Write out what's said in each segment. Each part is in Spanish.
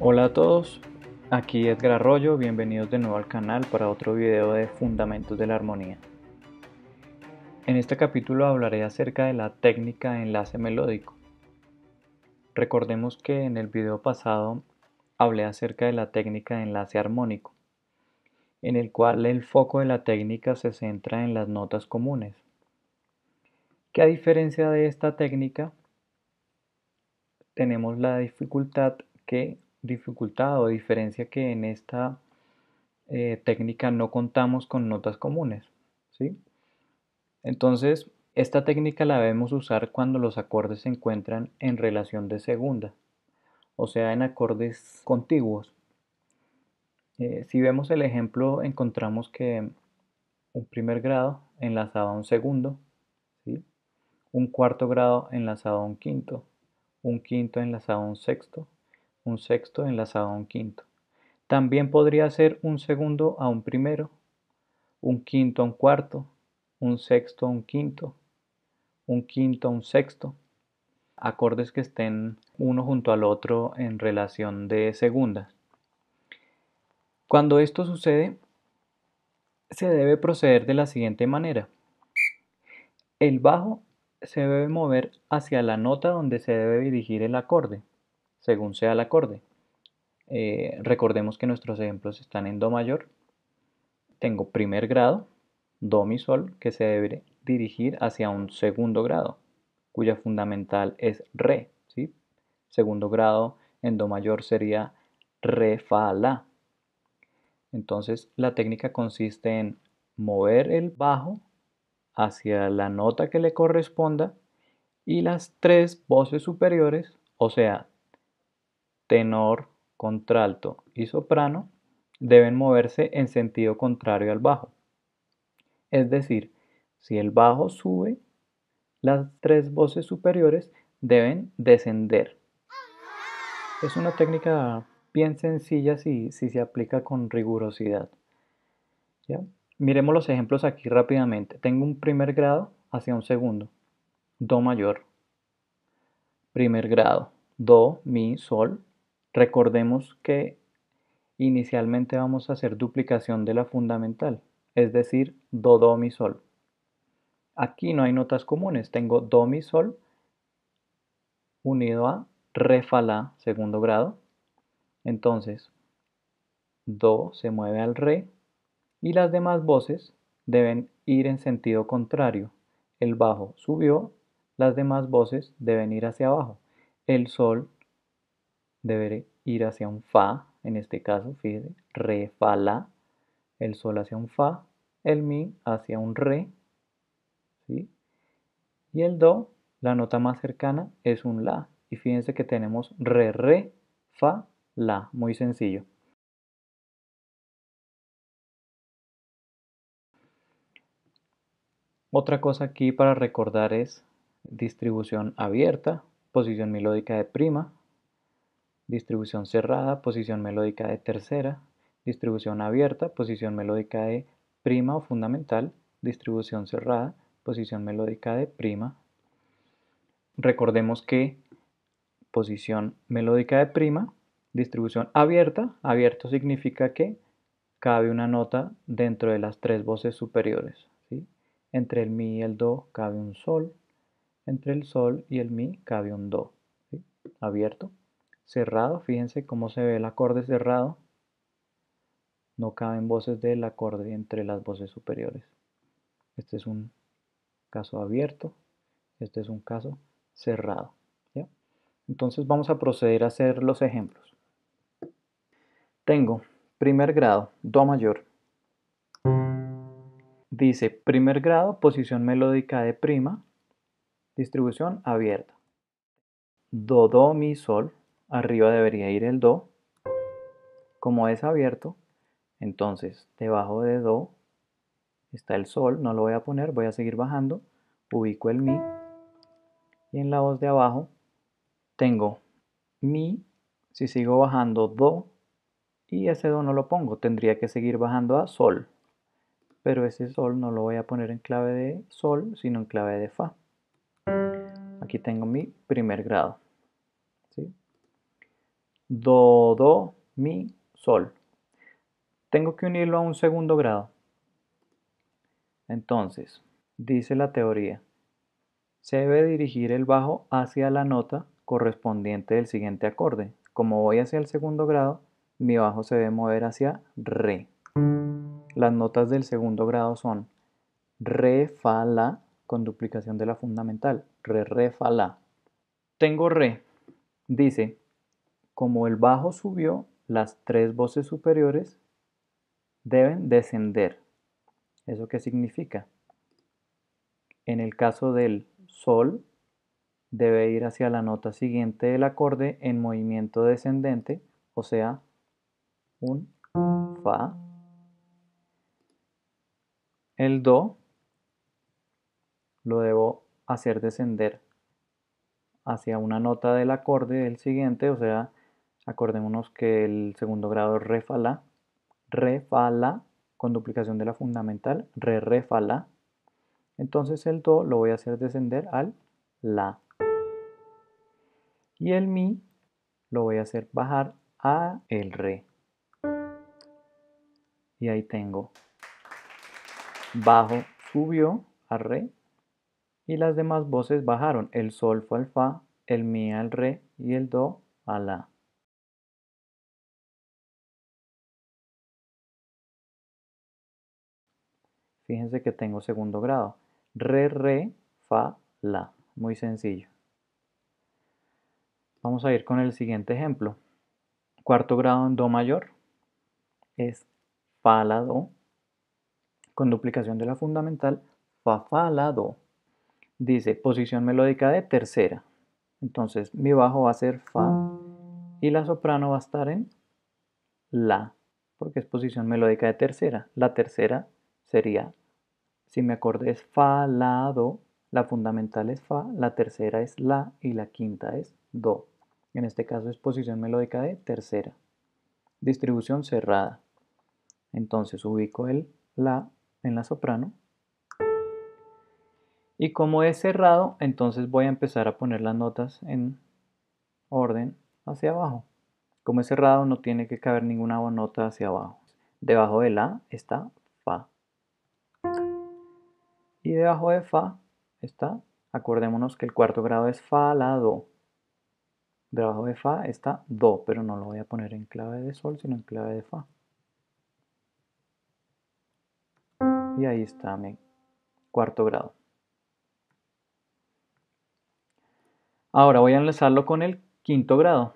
Hola a todos, aquí Edgar Arroyo, bienvenidos de nuevo al canal para otro video de Fundamentos de la Armonía. En este capítulo hablaré acerca de la técnica de enlace melódico. Recordemos que en el video pasado hablé acerca de la técnica de enlace armónico, en el cual el foco de la técnica se centra en las notas comunes, que a diferencia de esta técnica, tenemos la dificultad que dificultad o diferencia que en esta eh, técnica no contamos con notas comunes. ¿sí? Entonces, esta técnica la debemos usar cuando los acordes se encuentran en relación de segunda, o sea, en acordes contiguos. Eh, si vemos el ejemplo, encontramos que un primer grado enlazaba un segundo, ¿sí? un cuarto grado enlazaba a un quinto, un quinto enlazaba a un sexto, un sexto enlazado a un quinto. También podría ser un segundo a un primero, un quinto a un cuarto, un sexto a un quinto, un quinto a un sexto. Acordes que estén uno junto al otro en relación de segundas. Cuando esto sucede, se debe proceder de la siguiente manera. El bajo se debe mover hacia la nota donde se debe dirigir el acorde según sea el acorde. Eh, recordemos que nuestros ejemplos están en Do mayor. Tengo primer grado, Do mi Sol, que se debe dirigir hacia un segundo grado, cuya fundamental es Re. Segundo grado en Do mayor sería Re Fa La. Entonces la técnica consiste en mover el bajo hacia la nota que le corresponda y las tres voces superiores, o sea, tenor, contralto y soprano deben moverse en sentido contrario al bajo. Es decir, si el bajo sube, las tres voces superiores deben descender. Es una técnica bien sencilla si, se aplica con rigurosidad. Miremos los ejemplos aquí rápidamente. Tengo un primer grado hacia un segundo. Do mayor. Primer grado. Do, mi, sol, Recordemos que inicialmente vamos a hacer duplicación de la fundamental, es decir, do, do, mi, sol. Aquí no hay notas comunes, tengo do, mi, sol unido a re, fa, la, segundo grado. Entonces, do se mueve al re y las demás voces deben ir en sentido contrario. El bajo subió, las demás voces deben ir hacia abajo. El sol debe ir hacia un fa, en este caso, fíjense, re, fa, la, el sol hacia un fa, el mi hacia un re, y el do, la nota más cercana es un la, y fíjense que tenemos re, re, fa, la, muy sencillo. Otra cosa aquí para recordar es distribución abierta, posición melódica de prima, distribución cerrada, posición melódica de tercera, distribución abierta, posición melódica de prima o fundamental, distribución cerrada, posición melódica de prima. Recordemos que posición melódica de prima, distribución abierta, abierto significa que cabe una nota dentro de las tres voces superiores. Entre el mi y el do cabe un sol, entre el sol y el mi cabe un do, abierto cerrado, fíjense cómo se ve el acorde cerrado, no caben voces del acorde entre las voces superiores. Este es un caso abierto, este es un caso cerrado. Entonces vamos a proceder a hacer los ejemplos. Tengo primer grado, Do mayor. Dice primer grado, posición melódica de prima, distribución abierta. Do, Do, Mi, Sol arriba debería ir el Do. Como es abierto, entonces debajo de Do está el Sol, no lo voy a poner, voy a seguir bajando, ubico el Mi y en la voz de abajo tengo Mi, si sigo bajando Do y ese Do no lo pongo, tendría que seguir bajando a Sol, pero ese Sol no lo voy a poner en clave de Sol, sino en clave de Fa. Aquí tengo mi primer grado do, do, mi, sol. Tengo que unirlo a un segundo grado. Entonces, dice la teoría, se debe dirigir el bajo hacia la nota correspondiente del siguiente acorde. Como voy hacia el segundo grado, mi bajo se debe mover hacia re. Las notas del segundo grado son re, fa, la, con duplicación de la fundamental, re, re, fa, la. Tengo re, dice, como el bajo subió, las tres voces superiores deben descender. ¿Eso qué significa? En el caso del sol, debe ir hacia la nota siguiente del acorde en movimiento descendente, o sea, un fa. El do lo debo hacer descender hacia una nota del acorde del siguiente, o sea, Acordémonos que el segundo grado refala, refala con duplicación de la fundamental, re refala. Entonces el do lo voy a hacer descender al la. Y el mi lo voy a hacer bajar a el re. Y ahí tengo bajo subió a re y las demás voces bajaron. El sol fue al fa, el mi al re y el do a la. Fíjense que tengo segundo grado. Re, re, fa, la. Muy sencillo. Vamos a ir con el siguiente ejemplo. Cuarto grado en do mayor es fa, la, do. Con duplicación de la fundamental, fa, fa, la, do. Dice posición melódica de tercera. Entonces mi bajo va a ser fa y la soprano va a estar en la, porque es posición melódica de tercera. La tercera sería si me acordé es Fa, La, Do, la fundamental es Fa, la tercera es La y la quinta es Do. En este caso es posición melódica de tercera. Distribución cerrada. Entonces ubico el La en la soprano. Y como es cerrado, entonces voy a empezar a poner las notas en orden hacia abajo. Como es cerrado, no tiene que caber ninguna nota hacia abajo. Debajo de La está y debajo de Fa está, acordémonos que el cuarto grado es Fa, La, Do. Debajo de Fa está Do, pero no lo voy a poner en clave de Sol, sino en clave de Fa. Y ahí está mi cuarto grado. Ahora voy a enlazarlo con el quinto grado.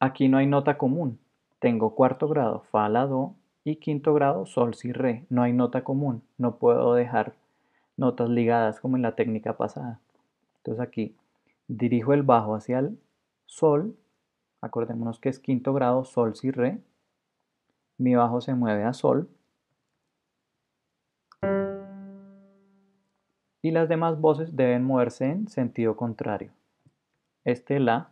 Aquí no hay nota común. Tengo cuarto grado, Fa, La, Do y quinto grado, Sol, Si, Re. No hay nota común. No puedo dejar notas ligadas como en la técnica pasada. Entonces aquí dirijo el bajo hacia el sol, acordémonos que es quinto grado, sol, si, re, mi bajo se mueve a sol, y las demás voces deben moverse en sentido contrario. Este la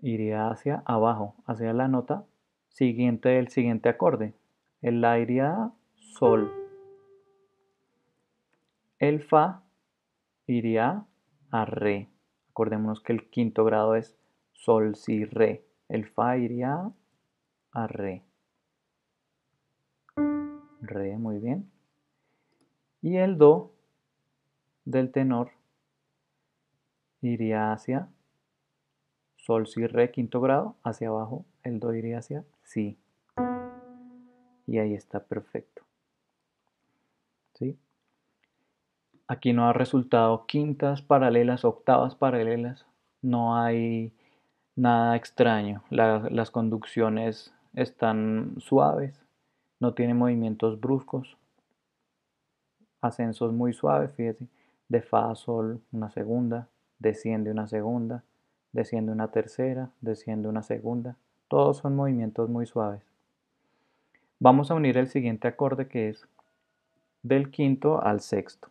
iría hacia abajo, hacia la nota siguiente del siguiente acorde. El la iría a sol el Fa iría a Re. Acordémonos que el quinto grado es Sol, Si, Re. El Fa iría a Re. Re, muy bien. Y el Do del tenor iría hacia Sol, Si, Re, quinto grado, hacia abajo. El Do iría hacia Si. Y ahí está perfecto. ¿Sí? Aquí no ha resultado quintas paralelas, octavas paralelas, no hay nada extraño. las conducciones están suaves, no tiene movimientos bruscos, ascensos muy suaves, fíjese, de fa sol una segunda, desciende una segunda, desciende una tercera, desciende una segunda, todos son movimientos muy suaves. Vamos a unir el siguiente acorde que es del quinto al sexto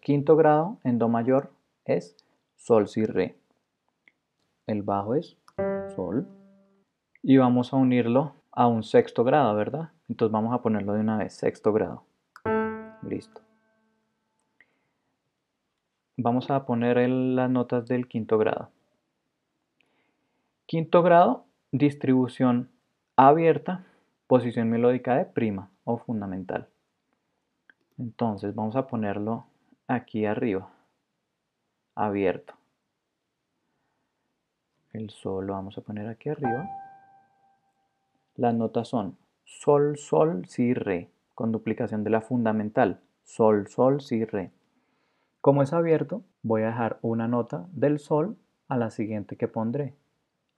quinto grado en Do mayor es Sol, Si, Re. El bajo es Sol. Y vamos a unirlo a un sexto grado, ¿verdad? Entonces vamos a ponerlo de una vez, sexto grado. Listo. Vamos a poner las notas del quinto grado. Quinto grado, distribución abierta, posición melódica de prima o fundamental. Entonces vamos a ponerlo aquí arriba abierto el sol lo vamos a poner aquí arriba las notas son sol sol si re con duplicación de la fundamental sol sol si re como es abierto voy a dejar una nota del sol a la siguiente que pondré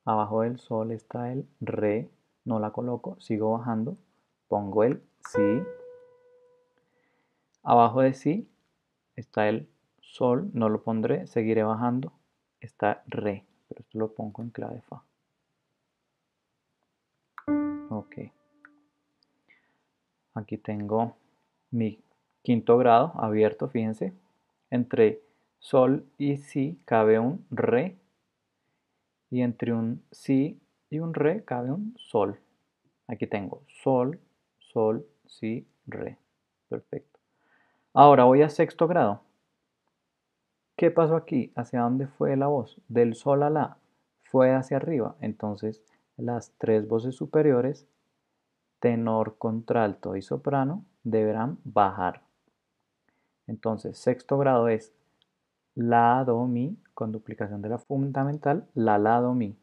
abajo del sol está el re no la coloco sigo bajando pongo el si abajo de si está el sol, no lo pondré, seguiré bajando, está re, pero esto lo pongo en clave fa. Ok. Aquí tengo mi quinto grado abierto, fíjense. Entre sol y si cabe un re. Y entre un si y un re cabe un sol. Aquí tengo sol, sol, si, re. Perfecto. Ahora voy a sexto grado. ¿Qué pasó aquí? ¿Hacia dónde fue la voz? Del sol a la fue hacia arriba. Entonces, las tres voces superiores, tenor, contralto y soprano, deberán bajar. Entonces, sexto grado es la, do, mi, con duplicación de la fundamental, la, la, do, mi.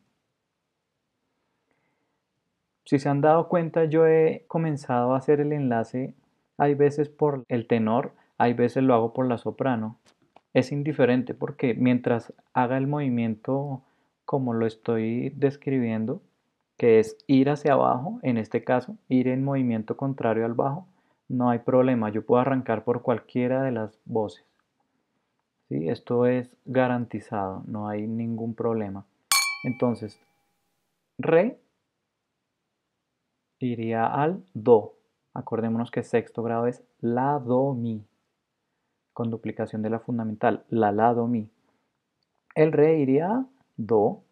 Si se han dado cuenta, yo he comenzado a hacer el enlace, hay veces por el tenor, hay veces lo hago por la soprano, es indiferente porque mientras haga el movimiento como lo estoy describiendo, que es ir hacia abajo, en este caso, ir en movimiento contrario al bajo, no hay problema, yo puedo arrancar por cualquiera de las voces. Esto es garantizado, no hay ningún problema. Entonces, re iría al do. Acordémonos que sexto grado es la do mi con duplicación de la fundamental, la la do mi. El re iría do.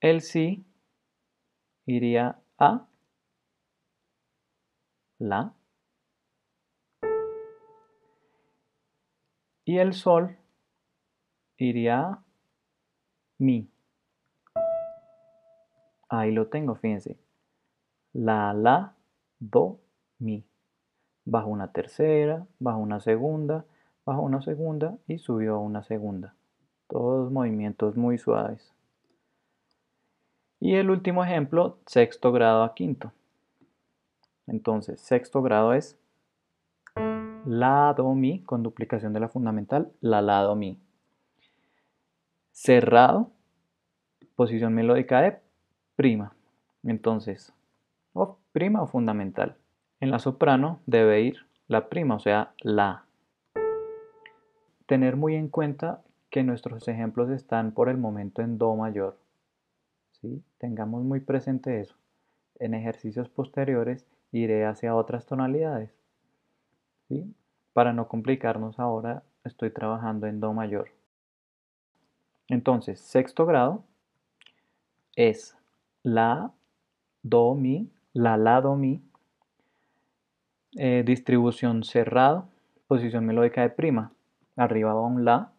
El si iría a la. Y el sol iría mi. Ahí lo tengo, fíjense. La, la, do, mi bajo una tercera, bajo una segunda, bajo una segunda y subió una segunda. Todos movimientos muy suaves. Y el último ejemplo, sexto grado a quinto. Entonces, sexto grado es la do mi con duplicación de la fundamental, la la do mi. Cerrado, posición melódica de prima. Entonces, o prima o fundamental. En la soprano debe ir la prima, o sea, la. Tener muy en cuenta que nuestros ejemplos están por el momento en do mayor. ¿sí? Tengamos muy presente eso. En ejercicios posteriores iré hacia otras tonalidades. Para no complicarnos ahora, estoy trabajando en do mayor. Entonces, sexto grado es la, do, mi, la, la, do, mi, eh, distribución cerrado, posición melódica de prima. Arriba va un La,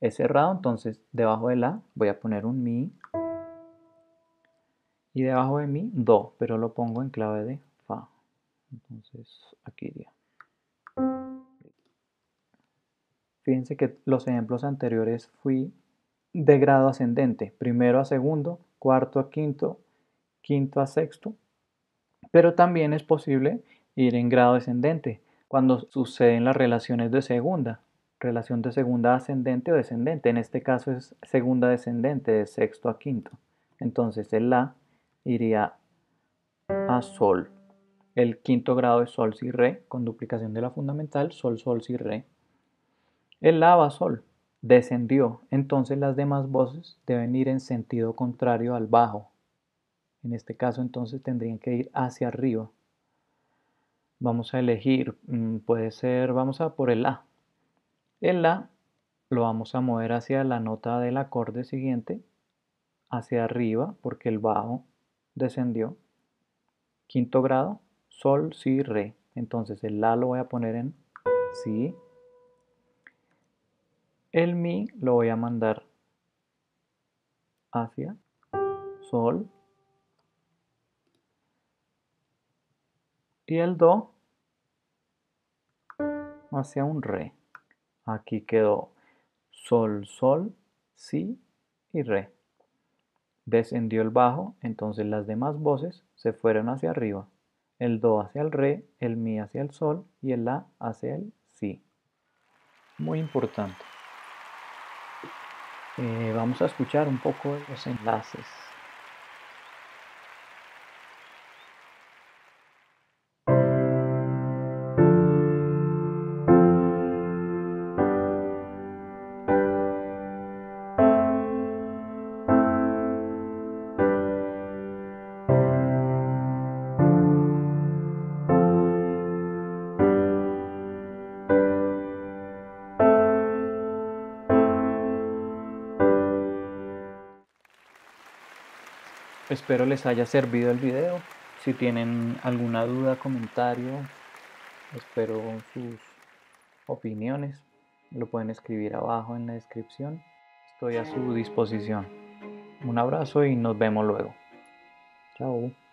es cerrado, entonces debajo de La voy a poner un Mi. Y debajo de Mi, Do, pero lo pongo en clave de Fa. Entonces aquí iría. Fíjense que los ejemplos anteriores fui de grado ascendente, primero a segundo, cuarto a quinto, quinto a sexto, pero también es posible ir en grado descendente, cuando suceden las relaciones de segunda, relación de segunda ascendente o descendente, en este caso es segunda descendente, de sexto a quinto. Entonces el La iría a Sol. El quinto grado es Sol, Si, Re, con duplicación de la fundamental, Sol, Sol, Si, Re. El La va a Sol, descendió, entonces las demás voces deben ir en sentido contrario al bajo. En este caso entonces tendrían que ir hacia arriba. Vamos a elegir, mm, puede ser, vamos a por el La. El La lo vamos a mover hacia la nota del acorde siguiente, hacia arriba, porque el bajo descendió. Quinto grado, Sol, Si, Re. Entonces el La lo voy a poner en Si. El Mi lo voy a mandar hacia Sol. Y el Do hacia un re. Aquí quedó sol, sol, si y re. Descendió el bajo, entonces las demás voces se fueron hacia arriba. El do hacia el re, el mi hacia el sol y el la hacia el si. Muy importante. Eh, vamos a escuchar un poco los enlaces. Espero les haya servido el video. Si tienen alguna duda, comentario, espero sus opiniones. Lo pueden escribir abajo en la descripción. Estoy a su disposición. Un abrazo y nos vemos luego. Chao.